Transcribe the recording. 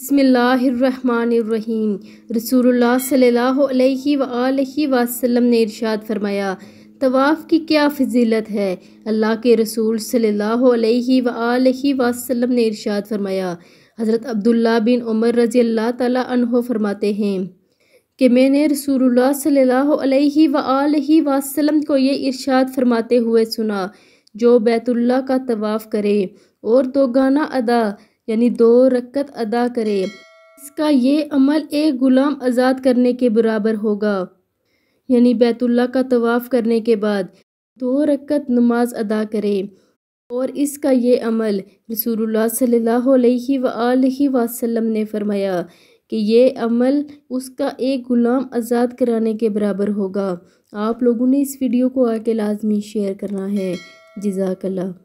बसमीम रसूल सल्लल्लाहु ने इरशाद फरमाया तवाफ़ की क्या फजीलत है अल्लाह के रसूल सल्लल्लाहु अलैहि ने इरशाद फरमाया हज़रत अब्दुल्ला बिन उमर रज़ी अल्लाह तहो फरमाते हैं कि मैंने रसूल सल्लल्लाहु को ये इरशाद फरमाते हुए सुना जो बैतुल्ला का तवाफ़ करे और दो गाना अदा यानी दो रकत अदा करे इसका ये अमल एक ग़ुलाम आज़ाद करने के बराबर होगा यानी बैतुल्ला का तवाफ़ करने के बाद दो रकत नमाज अदा करे और इसका ये अमल रसूलुल्लाह सल्लल्लाहु अलैहि ने फरमाया कि ये अमल उसका एक ग़ुलाम आज़ाद कराने के बराबर होगा आप लोगों ने इस वीडियो को आके लाजमी शेयर करना है जजाकल्ला